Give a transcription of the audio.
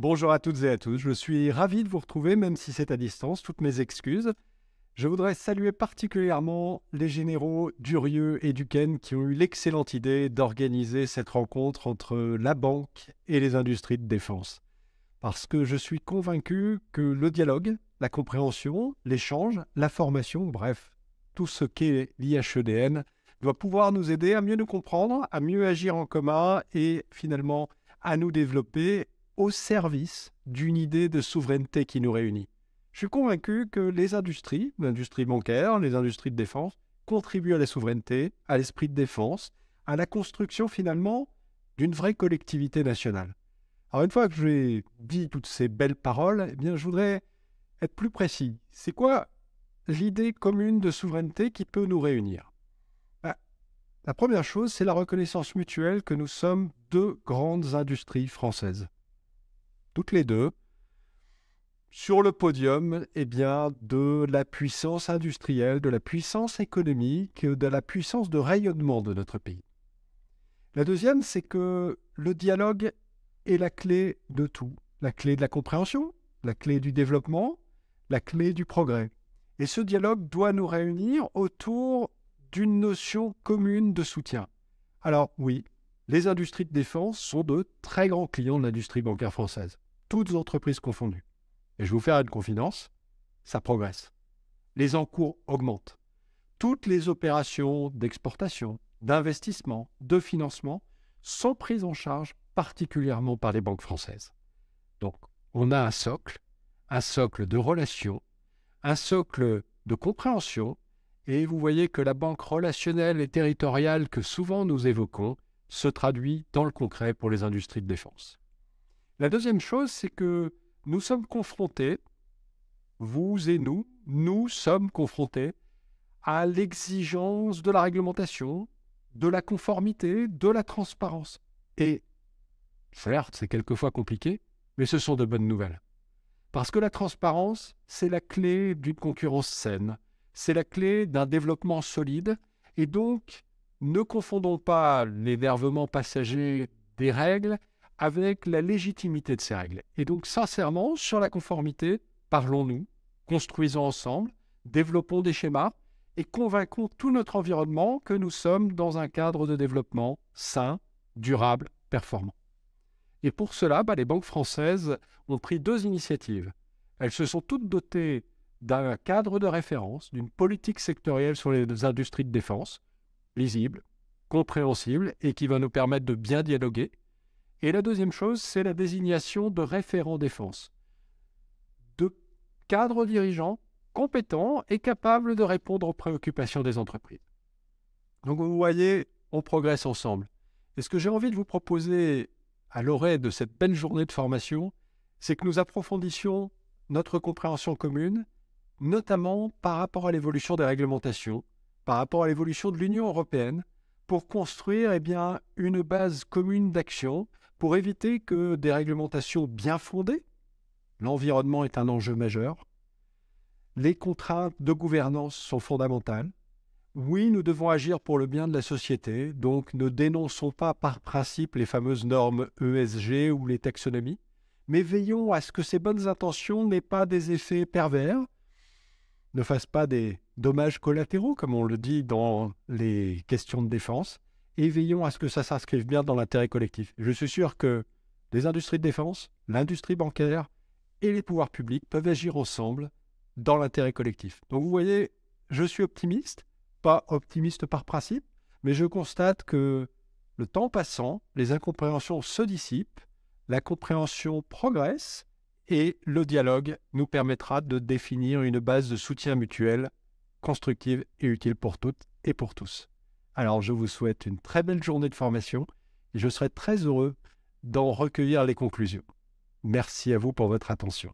Bonjour à toutes et à tous, je suis ravi de vous retrouver, même si c'est à distance, toutes mes excuses. Je voudrais saluer particulièrement les généraux Durieux et Duquesne qui ont eu l'excellente idée d'organiser cette rencontre entre la banque et les industries de défense. Parce que je suis convaincu que le dialogue, la compréhension, l'échange, la formation, bref, tout ce qu'est l'IHEDN doit pouvoir nous aider à mieux nous comprendre, à mieux agir en commun et finalement à nous développer au service d'une idée de souveraineté qui nous réunit. Je suis convaincu que les industries, l'industrie bancaire, les industries de défense, contribuent à la souveraineté, à l'esprit de défense, à la construction finalement d'une vraie collectivité nationale. Alors une fois que j'ai dit toutes ces belles paroles, eh bien je voudrais être plus précis. C'est quoi l'idée commune de souveraineté qui peut nous réunir bah, La première chose, c'est la reconnaissance mutuelle que nous sommes deux grandes industries françaises toutes les deux, sur le podium eh bien, de la puissance industrielle, de la puissance économique, de la puissance de rayonnement de notre pays. La deuxième, c'est que le dialogue est la clé de tout, la clé de la compréhension, la clé du développement, la clé du progrès. Et ce dialogue doit nous réunir autour d'une notion commune de soutien. Alors oui, les industries de défense sont de très grands clients de l'industrie bancaire française, toutes entreprises confondues. Et je vous faire une confidence, ça progresse. Les encours augmentent. Toutes les opérations d'exportation, d'investissement, de financement sont prises en charge particulièrement par les banques françaises. Donc, on a un socle, un socle de relations, un socle de compréhension, et vous voyez que la banque relationnelle et territoriale que souvent nous évoquons se traduit dans le concret pour les industries de défense. La deuxième chose, c'est que nous sommes confrontés, vous et nous, nous sommes confrontés à l'exigence de la réglementation, de la conformité, de la transparence. Et certes, c'est quelquefois compliqué, mais ce sont de bonnes nouvelles. Parce que la transparence, c'est la clé d'une concurrence saine, c'est la clé d'un développement solide, et donc ne confondons pas l'énervement passager des règles avec la légitimité de ces règles. Et donc, sincèrement, sur la conformité, parlons-nous, construisons ensemble, développons des schémas et convaincons tout notre environnement que nous sommes dans un cadre de développement sain, durable, performant. Et pour cela, bah, les banques françaises ont pris deux initiatives. Elles se sont toutes dotées d'un cadre de référence, d'une politique sectorielle sur les industries de défense, lisible, compréhensible et qui va nous permettre de bien dialoguer. Et la deuxième chose, c'est la désignation de référents défense, de cadres dirigeants compétents et capables de répondre aux préoccupations des entreprises. Donc vous voyez, on progresse ensemble. Et ce que j'ai envie de vous proposer à l'orée de cette belle journée de formation, c'est que nous approfondissions notre compréhension commune, notamment par rapport à l'évolution des réglementations, par rapport à l'évolution de l'Union européenne pour construire eh bien, une base commune d'action pour éviter que des réglementations bien fondées, l'environnement est un enjeu majeur, les contraintes de gouvernance sont fondamentales, oui, nous devons agir pour le bien de la société, donc ne dénonçons pas par principe les fameuses normes ESG ou les taxonomies, mais veillons à ce que ces bonnes intentions n'aient pas des effets pervers ne fasse pas des dommages collatéraux, comme on le dit dans les questions de défense, et veillons à ce que ça s'inscrive bien dans l'intérêt collectif. Je suis sûr que les industries de défense, l'industrie bancaire et les pouvoirs publics peuvent agir ensemble dans l'intérêt collectif. Donc vous voyez, je suis optimiste, pas optimiste par principe, mais je constate que le temps passant, les incompréhensions se dissipent, la compréhension progresse, et le dialogue nous permettra de définir une base de soutien mutuel constructive et utile pour toutes et pour tous. Alors je vous souhaite une très belle journée de formation et je serai très heureux d'en recueillir les conclusions. Merci à vous pour votre attention.